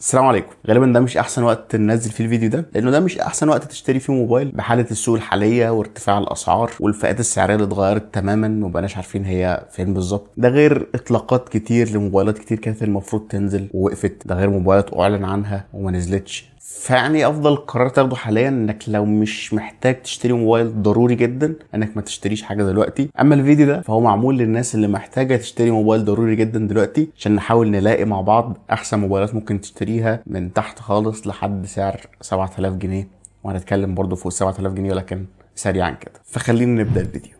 السلام عليكم غالبا ده مش احسن وقت ننزل فيه الفيديو ده لانه ده مش احسن وقت تشتري فيه موبايل بحاله السوق الحاليه وارتفاع الاسعار والفئات السعريه اللي اتغيرت تماما ومبقناش عارفين هي فين بالظبط ده غير اطلاقات كتير لموبايلات كتير كانت المفروض تنزل ووقفت ده غير موبايلات اعلن عنها وما نزلتش فيعني افضل قرار تاخده حاليا انك لو مش محتاج تشتري موبايل ضروري جدا انك ما تشتريش حاجه دلوقتي اما الفيديو ده فهو معمول للناس اللي محتاجه تشتري موبايل ضروري جدا دلوقتي عشان نحاول نلاقي مع بعض احسن موبايلات ممكن تشتريها من تحت خالص لحد سعر 7000 جنيه وهنتكلم برضو فوق 7000 جنيه ولكن سريعا كده فخلينا نبدا الفيديو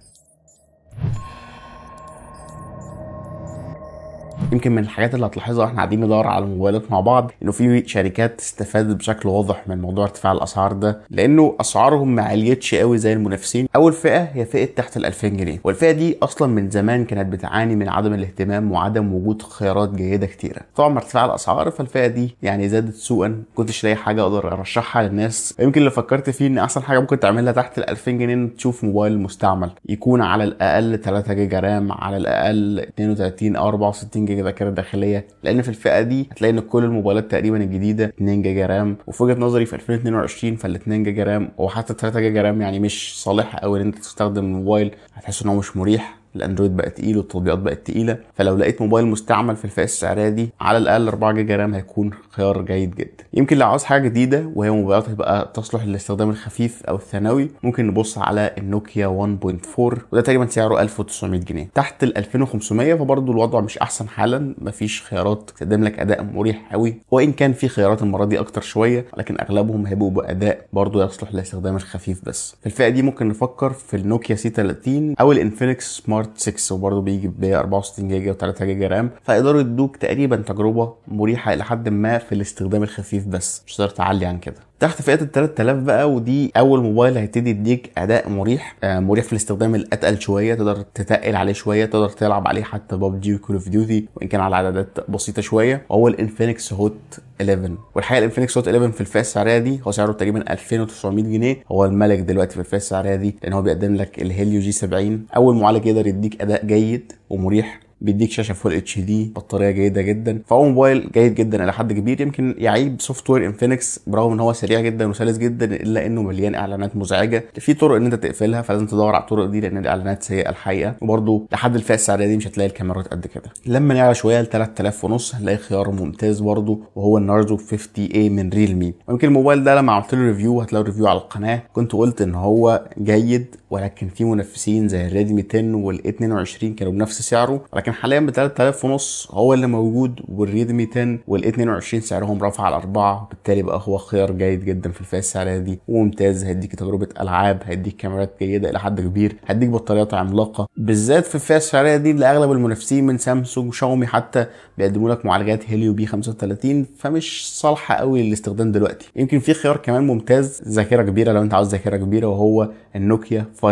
يمكن من الحاجات اللي هتلاحظها واحنا قاعدين ندور على الموبايلات مع بعض انه في شركات استفادت بشكل واضح من موضوع ارتفاع الاسعار ده لانه اسعارهم ما عليتش قوي زي المنافسين اول فئه هي فئه تحت ال 2000 جنيه والفئه دي اصلا من زمان كانت بتعاني من عدم الاهتمام وعدم وجود خيارات جيده كتيره طبعا ارتفاع الاسعار فالفئه دي يعني زادت سوءا كنتش لاقي حاجه اقدر ارشحها للناس يمكن اللي فكرت فيه ان احسن حاجه ممكن تعملها تحت ال 2000 جنيه تشوف موبايل مستعمل يكون على الاقل 3 جيجا رام على الاقل 32 64 جيجا جيجا ذاكره داخليه لان في الفئه دي هتلاقي ان كل الموبايلات تقريبا الجديده 2 جيجا رام وفي وجهه نظري في 2022 فال 2 جيجا رام او حتى 3 جيجا رام يعني مش صالح او ان انت تستخدم موبايل هتحس ان هو مش مريح الاندرويد بقى تقيل والتطبيقات بقت تقيله فلو لقيت موبايل مستعمل في الفئه السعريه دي على الاقل 4 جيجا رام هيكون خيار جيد جدا يمكن لو عاوز حاجه جديده وهي موبايلات بقى تصلح للاستخدام الخفيف او الثانوي ممكن نبص على النوكيا 1.4 وده تقريبا سعره 1900 جنيه تحت ال 2500 فبرضه الوضع مش احسن حالا مفيش خيارات تقدم لك اداء مريح قوي وان كان في خيارات المره دي اكتر شويه لكن اغلبهم هيبقوا باداء برضه يصلح للاستخدام الخفيف بس في الفئه دي ممكن نفكر في النوكيا سي 30 او الانفينكس سمارت هارت 6 وبرده بيجي ب 64 جيجا و3 جيجا رام فيقدروا يدوك تقريبا تجربه مريحه الى حد ما في الاستخدام الخفيف بس مش هتقدر تعلي عن كده تحت فئه ال 3000 بقى ودي اول موبايل هيبتدي يديك اداء مريح آه، مريح في الاستخدام الاتقل شويه تقدر تتقل عليه شويه تقدر تلعب عليه حتى ببجي وكول اوف ديوتي وان كان على عدادات بسيطه شويه وهو الانفينكس هوت 11 والحقيقه الانفينكس هوت 11 في الفئه السعريه دي هو سعره تقريبا 2900 جنيه هو الملك دلوقتي في الفئه السعريه دي لان هو بيقدم لك الهيليو جي 70 اول معالج يقدر يديك اداء جيد ومريح بيديك شاشه فول اتش دي بطاريه جيده جدا فهو موبايل جيد جدا الى حد كبير يمكن يعيب سوفت وير انفينكس برغم ان هو سريع جدا وسلس جدا الا انه مليان اعلانات مزعجه في طرق ان انت تقفلها فلازم تدور على الطرق دي لان الاعلانات سيئه الحقيقه وبرده لحد الفئه السعريه دي مش هتلاقي الكاميرات قد كده لما نعلى شويه ل 3000 ونص هنلاقي خيار ممتاز برده وهو النارزو 50 a من ريلمي ويمكن الموبايل ده لما عملت له ريفيو هتلاقوا ريفيو على القناه كنت قلت ان هو جيد ولكن في منافسين زي الريدمي 10 وال 22 كانوا بنفس سعره لكن حاليا ب 3000 ونص هو اللي موجود والريدمي 10 وال 22 سعرهم رفع على 4 بالتالي بقى هو خيار جيد جدا في الفئه السعريه دي وممتاز هيديك تجربه العاب هيديك كاميرات جيده الى حد كبير هيديك بطاريات عملاقه بالذات في الفئه السعريه دي اللي اغلب المنافسين من سامسونج وشاومي حتى بيقدموا لك معالجات هيليو بي 35 فمش صالحه قوي للاستخدام دلوقتي يمكن في خيار كمان ممتاز ذاكره كبيره لو انت عاوز ذاكره كبيره وهو النوكيا 5.4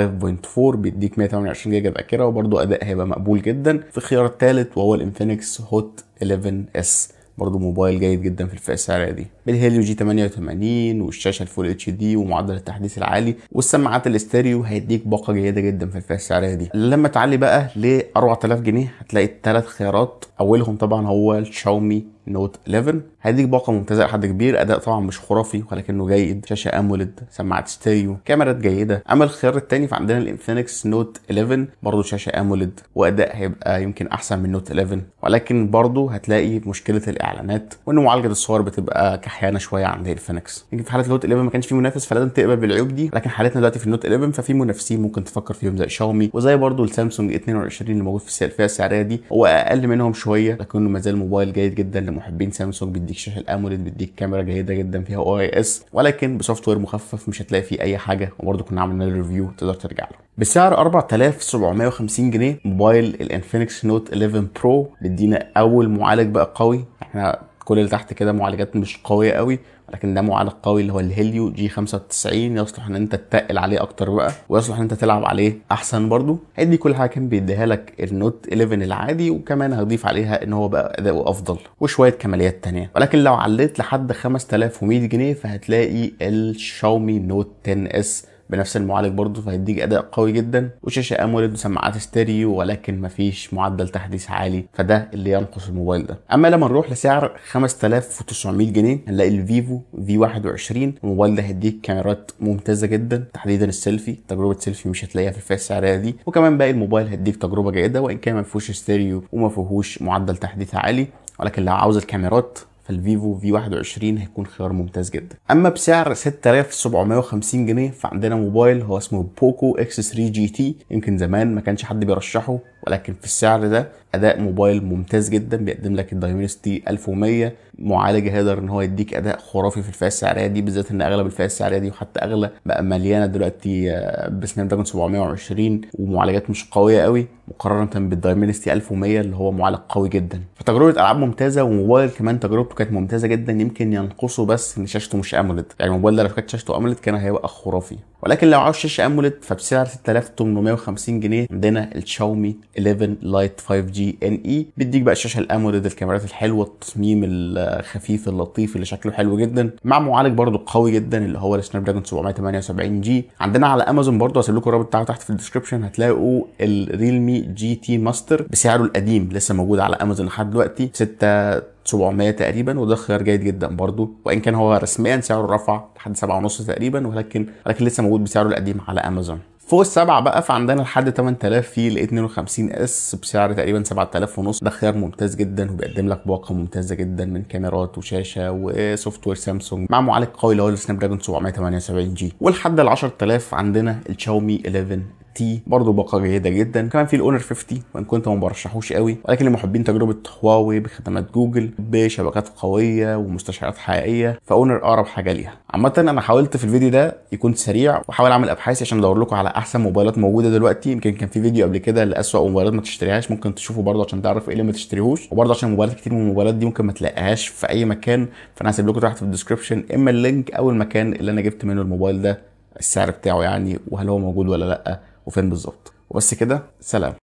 بيديك 128 جيجا ذاكره وبرده اداء هيبقى مقبول جدا في الخيار الثالث وهو الانفينكس هوت 11 اس برضه موبايل جيد جدا في الفئه السعريه دي بالهيليو جي 88 والشاشه الفول اتش دي ومعدل التحديث العالي والسماعات الاستيريو هيديك باقه جيده جدا في الفئه السعريه دي لما تعلي بقى ل 4000 جنيه هتلاقي ثلاث خيارات اولهم طبعا هو الشاومي نوت 11 هيديك باقه ممتازه لحد كبير اداء طبعا مش خرافي ولكنه جيد شاشه اموليد سماعات ستيريو كاميرات جيده اما الخيار الثاني فعندنا الانفينكس نوت 11 برضه شاشه اموليد واداء هيبقى يمكن احسن من نوت 11 ولكن برضه هتلاقي مشكله الاعلانات وان معالجه الصور بتبقى كحيانه شويه عند الانفينكس يمكن في حاله النوت 11 ما كانش في منافس فلازم تقبل بالعيوب دي لكن حالتنا دلوقتي في النوت 11 ففي منافسين ممكن تفكر فيهم زي شاومي وزي برضه السامسونج 22 اللي موجود في الفئه السعريه دي هو اقل منهم شويه لكنه ما زال موبايل جيد جدا محبين سامسونج بيديك شاشه الاموليد بيديك كاميرا جيده جدا فيها او اي اس ولكن بسوفت وير مخفف مش هتلاقي فيه اي حاجه وبرده كنا عملنا ريفيو تقدر ترجع له بسعر 4750 جنيه موبايل الانفينكس نوت 11 برو بيدينا اول معالج بقى قوي احنا كل اللي تحت كده معالجات مش قويه قوي ولكن ده معالج قوي اللي هو الهيليو جي 95 يصلح ان انت تتقل عليه اكتر بقى ويصلح ان انت تلعب عليه احسن برضو هيدي كل حاجه كان بيديها لك النوت 11 العادي وكمان هضيف عليها ان هو بقى اداؤه افضل وشويه كماليات تانية ولكن لو عليت لحد 5100 جنيه فهتلاقي الشاومي نوت 10 اس بنفس المعالج برضه فهيديك اداء قوي جدا وشاشه اموليد وسماعات ستيريو ولكن مفيش معدل تحديث عالي فده اللي ينقص الموبايل ده اما لما نروح لسعر 5900 جنيه هنلاقي الفيفو في 21 الموبايل ده هيديك كاميرات ممتازه جدا تحديدا السيلفي تجربه سيلفي مش هتلاقيها في الفئه السعريه دي وكمان باقي الموبايل هيديك تجربه جيده وان كان ما فيهوش ستيريو وما فيهوش معدل تحديث عالي ولكن لو عاوز الكاميرات فالفيفو في 21 هيكون خيار ممتاز جدا اما بسعر 6750 جنيه فعندنا موبايل هو اسمه بوكو اكس 3 جي تي يمكن زمان ما كانش حد بيرشحه ولكن في السعر ده اداء موبايل ممتاز جدا بيقدم لك الدايمنستي 1100 معالج هيدر ان هو يديك اداء خرافي في الفئه السعريه دي بالذات ان اغلب الفئه السعريه دي وحتى اغلى بقى مليانه دلوقتي بسناب دراجون 720 ومعالجات مش قويه قوي مقارنه بالدايمنستي 1100 اللي هو معالج قوي جدا فتجربه العاب ممتازه وموبايل كمان تجربته شاشته كانت ممتازه جدا يمكن ينقصه بس ان شاشته مش امولد يعني الموبايل ده لو كانت شاشته امولد كان هيبقى خرافي ولكن لو عاوز شاشه امولد فبسعر 6850 جنيه عندنا الشاومي 11 لايت 5 جي ان اي بيديك بقى الشاشه الامولد الكاميرات الحلوه التصميم الخفيف اللطيف اللي شكله حلو جدا مع معالج برده قوي جدا اللي هو السناب دراجون 778 جي عندنا على امازون برده هسيب لكم الرابط بتاعه تحت في الديسكربشن هتلاقوا الريلمي جي تي ماستر بسعره القديم لسه موجود على امازون لحد دلوقتي 6 700 تقريبا وده خيار جيد جدا برضو وان كان هو رسميا سعره رفع لحد 7.5 تقريبا ولكن ولكن لسه موجود بسعره القديم على امازون فوق السبعة بقى فعندنا لحد 8000 في ال 52 اس بسعر تقريبا 7000 ونص ده خيار ممتاز جدا وبيقدم لك باقه ممتازه جدا من كاميرات وشاشه وسوفت وير سامسونج مع معالج قوي اللي هو السناب دراجون 778 جي ولحد ال 10000 عندنا الشاومي 11 تي برضه باقه جيده جدا كمان في الاونر 50 وان كنت ما برشحوش قوي ولكن لمحبين تجربه هواوي بخدمات جوجل بشبكات قويه ومستشعرات حقيقيه فاونر اقرب حاجه ليها عامه انا حاولت في الفيديو ده يكون سريع واحاول اعمل ابحاث عشان ادور لكم على احسن موبايلات موجوده دلوقتي يمكن كان في فيديو قبل كده لاسوأ موبايلات ما تشتريهاش ممكن تشوفه برضه عشان تعرف ايه اللي ما تشتريهوش وبرضه عشان موبايلات كتير من الموبايلات دي ممكن ما تلاقيهاش في اي مكان فانا هسيب لكم تحت في الديسكربشن اما اللينك او المكان اللي انا جبت منه الموبايل ده السعر بتاعه يعني وهل هو موجود ولا لا وفين بالظبط وبس كده سلام